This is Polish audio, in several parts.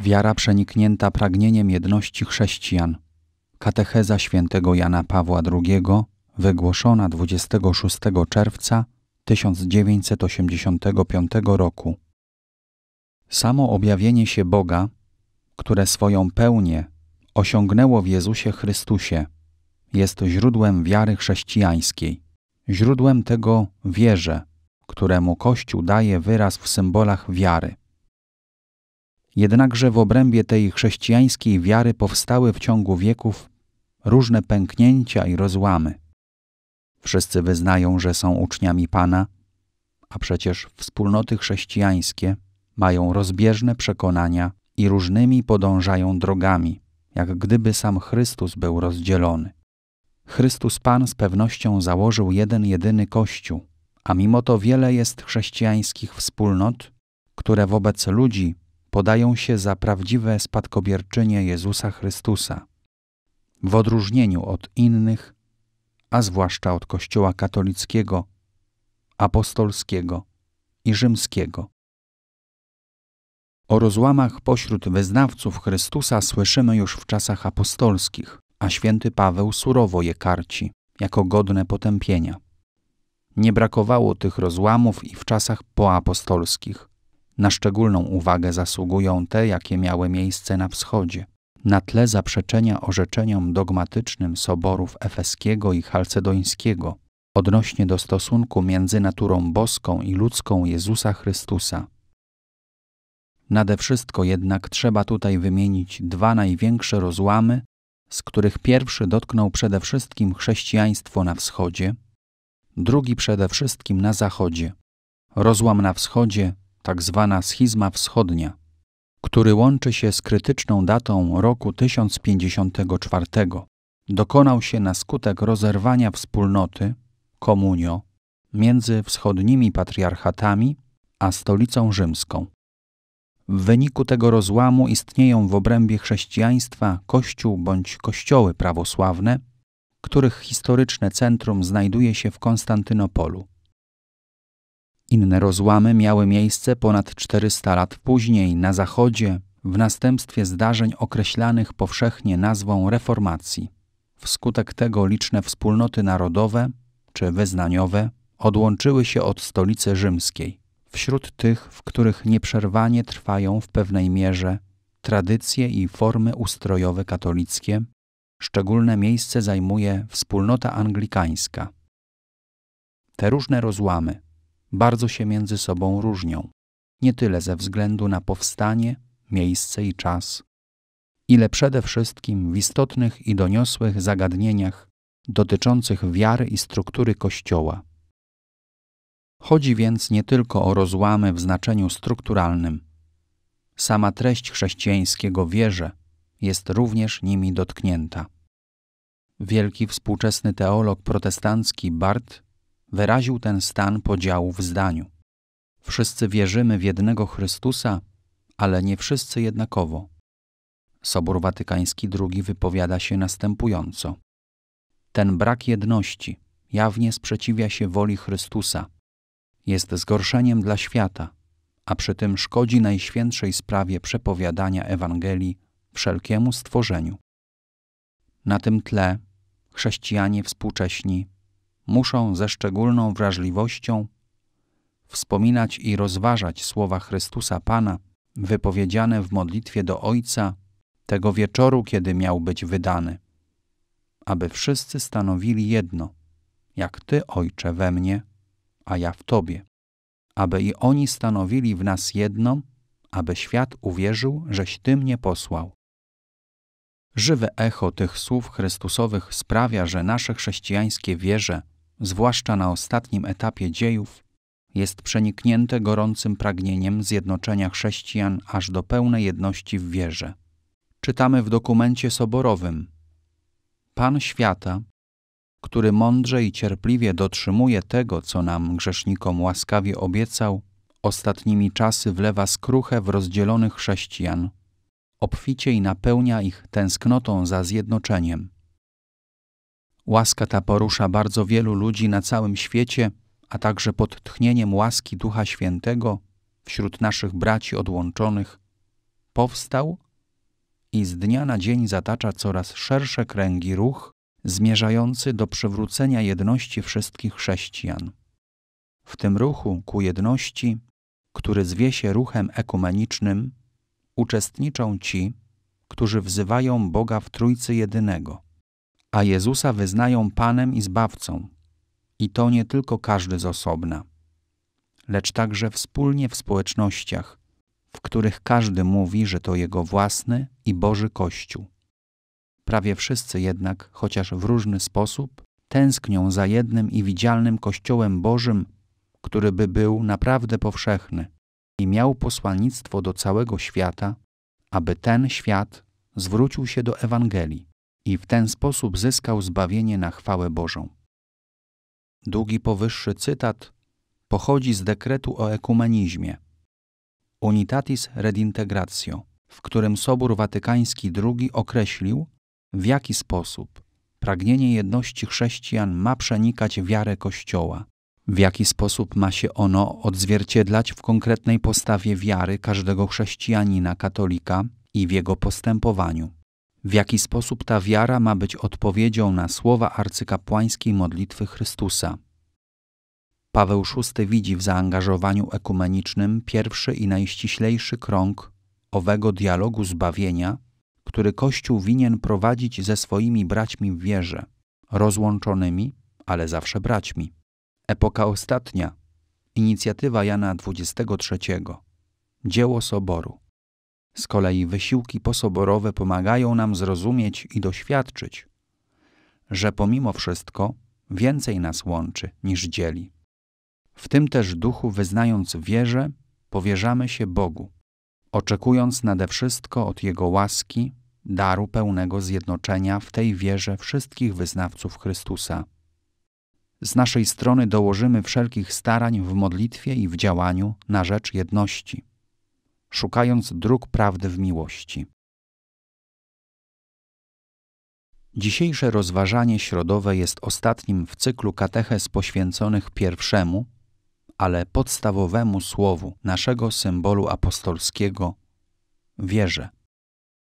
wiara przeniknięta pragnieniem jedności chrześcijan. Katecheza świętego Jana Pawła II, wygłoszona 26 czerwca 1985 roku. Samo objawienie się Boga, które swoją pełnię osiągnęło w Jezusie Chrystusie, jest źródłem wiary chrześcijańskiej, źródłem tego wierze, któremu Kościół daje wyraz w symbolach wiary. Jednakże w obrębie tej chrześcijańskiej wiary powstały w ciągu wieków różne pęknięcia i rozłamy. Wszyscy wyznają, że są uczniami Pana, a przecież wspólnoty chrześcijańskie mają rozbieżne przekonania i różnymi podążają drogami, jak gdyby sam Chrystus był rozdzielony. Chrystus Pan z pewnością założył jeden jedyny Kościół, a mimo to wiele jest chrześcijańskich wspólnot, które wobec ludzi podają się za prawdziwe spadkobierczynie Jezusa Chrystusa, w odróżnieniu od innych, a zwłaszcza od Kościoła katolickiego, apostolskiego i rzymskiego. O rozłamach pośród wyznawców Chrystusa słyszymy już w czasach apostolskich, a święty Paweł surowo je karci, jako godne potępienia. Nie brakowało tych rozłamów i w czasach poapostolskich. Na szczególną uwagę zasługują te, jakie miały miejsce na wschodzie. Na tle zaprzeczenia orzeczeniom dogmatycznym soborów efeskiego i chalcedońskiego odnośnie do stosunku między naturą boską i ludzką Jezusa Chrystusa. Nade wszystko jednak trzeba tutaj wymienić dwa największe rozłamy, z których pierwszy dotknął przede wszystkim chrześcijaństwo na wschodzie, drugi przede wszystkim na zachodzie. Rozłam na wschodzie tak zwana schizma wschodnia, który łączy się z krytyczną datą roku 1054, dokonał się na skutek rozerwania wspólnoty, komunio, między wschodnimi patriarchatami a stolicą rzymską. W wyniku tego rozłamu istnieją w obrębie chrześcijaństwa kościół bądź kościoły prawosławne, których historyczne centrum znajduje się w Konstantynopolu. Inne rozłamy miały miejsce ponad 400 lat później na Zachodzie, w następstwie zdarzeń określanych powszechnie nazwą reformacji. Wskutek tego liczne wspólnoty narodowe czy wyznaniowe odłączyły się od stolicy rzymskiej, wśród tych, w których nieprzerwanie trwają w pewnej mierze tradycje i formy ustrojowe katolickie, szczególne miejsce zajmuje wspólnota anglikańska. Te różne rozłamy bardzo się między sobą różnią, nie tyle ze względu na powstanie, miejsce i czas, ile przede wszystkim w istotnych i doniosłych zagadnieniach dotyczących wiary i struktury Kościoła. Chodzi więc nie tylko o rozłamy w znaczeniu strukturalnym. Sama treść chrześcijańskiego wierze jest również nimi dotknięta. Wielki współczesny teolog protestancki Bart wyraził ten stan podziału w zdaniu. Wszyscy wierzymy w jednego Chrystusa, ale nie wszyscy jednakowo. Sobór Watykański II wypowiada się następująco. Ten brak jedności jawnie sprzeciwia się woli Chrystusa. Jest zgorszeniem dla świata, a przy tym szkodzi najświętszej sprawie przepowiadania Ewangelii wszelkiemu stworzeniu. Na tym tle chrześcijanie współcześni muszą ze szczególną wrażliwością wspominać i rozważać słowa Chrystusa Pana, wypowiedziane w modlitwie do Ojca tego wieczoru, kiedy miał być wydany, aby wszyscy stanowili jedno, jak Ty, Ojcze, we mnie, a ja w Tobie, aby i oni stanowili w nas jedno, aby świat uwierzył, żeś Ty mnie posłał. Żywe echo tych słów Chrystusowych sprawia, że nasze chrześcijańskie wierze zwłaszcza na ostatnim etapie dziejów, jest przeniknięte gorącym pragnieniem zjednoczenia chrześcijan aż do pełnej jedności w wierze. Czytamy w dokumencie soborowym: Pan świata, który mądrze i cierpliwie dotrzymuje tego, co nam grzesznikom łaskawie obiecał, ostatnimi czasy wlewa skruchę w rozdzielonych chrześcijan, obficie i napełnia ich tęsknotą za zjednoczeniem. Łaska ta porusza bardzo wielu ludzi na całym świecie, a także pod tchnieniem łaski Ducha Świętego wśród naszych braci odłączonych powstał i z dnia na dzień zatacza coraz szersze kręgi ruch zmierzający do przywrócenia jedności wszystkich chrześcijan. W tym ruchu ku jedności, który zwie się ruchem ekumenicznym, uczestniczą ci, którzy wzywają Boga w Trójcy Jedynego – a Jezusa wyznają Panem i Zbawcą. I to nie tylko każdy z osobna, lecz także wspólnie w społecznościach, w których każdy mówi, że to jego własny i Boży Kościół. Prawie wszyscy jednak, chociaż w różny sposób, tęsknią za jednym i widzialnym Kościołem Bożym, który by był naprawdę powszechny i miał posłannictwo do całego świata, aby ten świat zwrócił się do Ewangelii i w ten sposób zyskał zbawienie na chwałę Bożą. Długi powyższy cytat pochodzi z dekretu o ekumenizmie Unitatis Redintegratio, w którym Sobór Watykański II określił, w jaki sposób pragnienie jedności chrześcijan ma przenikać wiarę Kościoła, w jaki sposób ma się ono odzwierciedlać w konkretnej postawie wiary każdego chrześcijanina katolika i w jego postępowaniu w jaki sposób ta wiara ma być odpowiedzią na słowa arcykapłańskiej modlitwy Chrystusa. Paweł VI widzi w zaangażowaniu ekumenicznym pierwszy i najściślejszy krąg owego dialogu zbawienia, który Kościół winien prowadzić ze swoimi braćmi w wierze, rozłączonymi, ale zawsze braćmi. Epoka ostatnia, inicjatywa Jana XXIII, dzieło Soboru. Z kolei wysiłki posoborowe pomagają nam zrozumieć i doświadczyć, że pomimo wszystko więcej nas łączy niż dzieli. W tym też duchu, wyznając wierzę, powierzamy się Bogu, oczekując nade wszystko od Jego łaski, daru pełnego zjednoczenia w tej wierze wszystkich wyznawców Chrystusa. Z naszej strony dołożymy wszelkich starań w modlitwie i w działaniu na rzecz jedności szukając dróg prawdy w miłości. Dzisiejsze rozważanie środowe jest ostatnim w cyklu kateches poświęconych pierwszemu, ale podstawowemu słowu naszego symbolu apostolskiego wierze.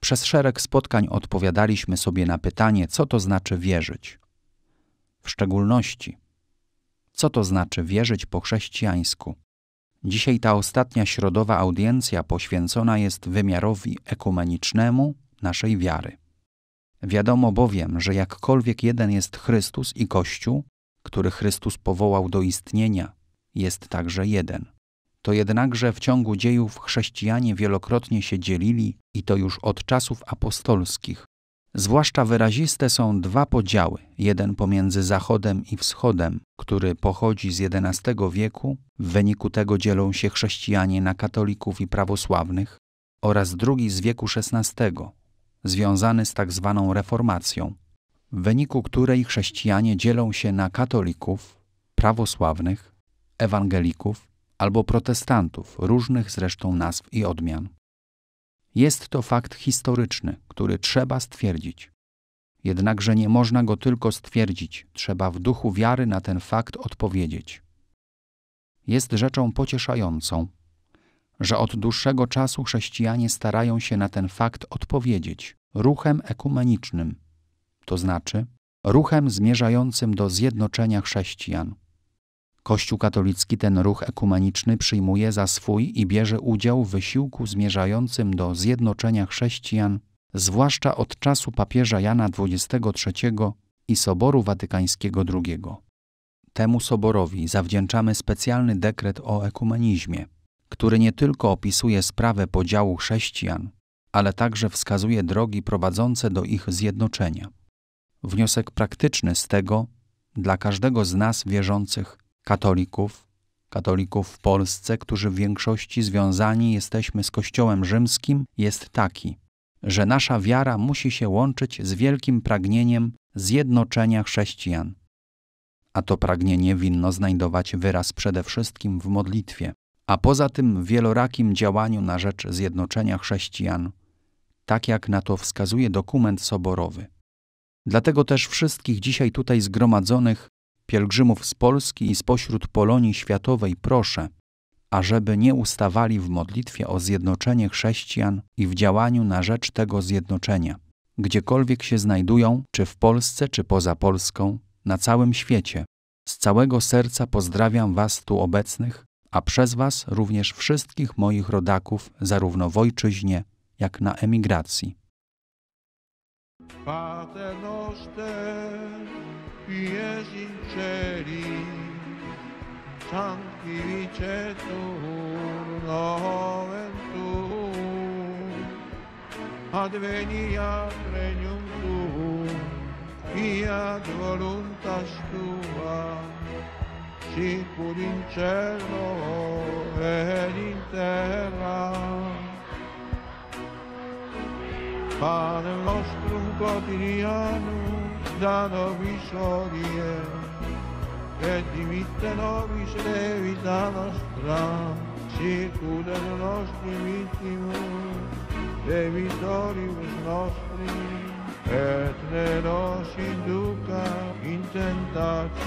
Przez szereg spotkań odpowiadaliśmy sobie na pytanie, co to znaczy wierzyć. W szczególności, co to znaczy wierzyć po chrześcijańsku. Dzisiaj ta ostatnia środowa audiencja poświęcona jest wymiarowi ekumenicznemu naszej wiary. Wiadomo bowiem, że jakkolwiek jeden jest Chrystus i Kościół, który Chrystus powołał do istnienia, jest także jeden. To jednakże w ciągu dziejów chrześcijanie wielokrotnie się dzielili i to już od czasów apostolskich, Zwłaszcza wyraziste są dwa podziały, jeden pomiędzy Zachodem i Wschodem, który pochodzi z XI wieku, w wyniku tego dzielą się chrześcijanie na katolików i prawosławnych, oraz drugi z wieku XVI, związany z tak zwaną reformacją, w wyniku której chrześcijanie dzielą się na katolików, prawosławnych, ewangelików albo protestantów, różnych zresztą nazw i odmian. Jest to fakt historyczny, który trzeba stwierdzić. Jednakże nie można go tylko stwierdzić, trzeba w duchu wiary na ten fakt odpowiedzieć. Jest rzeczą pocieszającą, że od dłuższego czasu chrześcijanie starają się na ten fakt odpowiedzieć ruchem ekumenicznym, to znaczy ruchem zmierzającym do zjednoczenia chrześcijan. Kościół katolicki ten ruch ekumeniczny przyjmuje za swój i bierze udział w wysiłku zmierzającym do zjednoczenia chrześcijan, zwłaszcza od czasu papieża Jana XXIII i Soboru Watykańskiego II. Temu soborowi zawdzięczamy specjalny dekret o ekumenizmie, który nie tylko opisuje sprawę podziału chrześcijan, ale także wskazuje drogi prowadzące do ich zjednoczenia. Wniosek praktyczny z tego dla każdego z nas wierzących katolików, katolików w Polsce, którzy w większości związani jesteśmy z Kościołem Rzymskim, jest taki, że nasza wiara musi się łączyć z wielkim pragnieniem zjednoczenia chrześcijan. A to pragnienie winno znajdować wyraz przede wszystkim w modlitwie, a poza tym w wielorakim działaniu na rzecz zjednoczenia chrześcijan, tak jak na to wskazuje dokument soborowy. Dlatego też wszystkich dzisiaj tutaj zgromadzonych pielgrzymów z Polski i spośród Polonii Światowej proszę, ażeby nie ustawali w modlitwie o zjednoczenie chrześcijan i w działaniu na rzecz tego zjednoczenia, gdziekolwiek się znajdują, czy w Polsce, czy poza Polską, na całym świecie. Z całego serca pozdrawiam Was tu obecnych, a przez Was również wszystkich moich rodaków, zarówno w ojczyźnie, jak na emigracji. Pater noster, Limpi e sinceri, santi vice turno ventù, advenia regnum tuum, fiat voluntas tua, sicur in cielo ed in terra. Padre nostrum quotidianum, vitano visorie, e di vitano visere vita nostra, sicura le nostre vittime, e vittorius nostri, et ne nos induca in tentazione,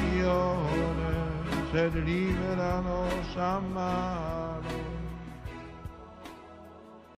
sed libera nos a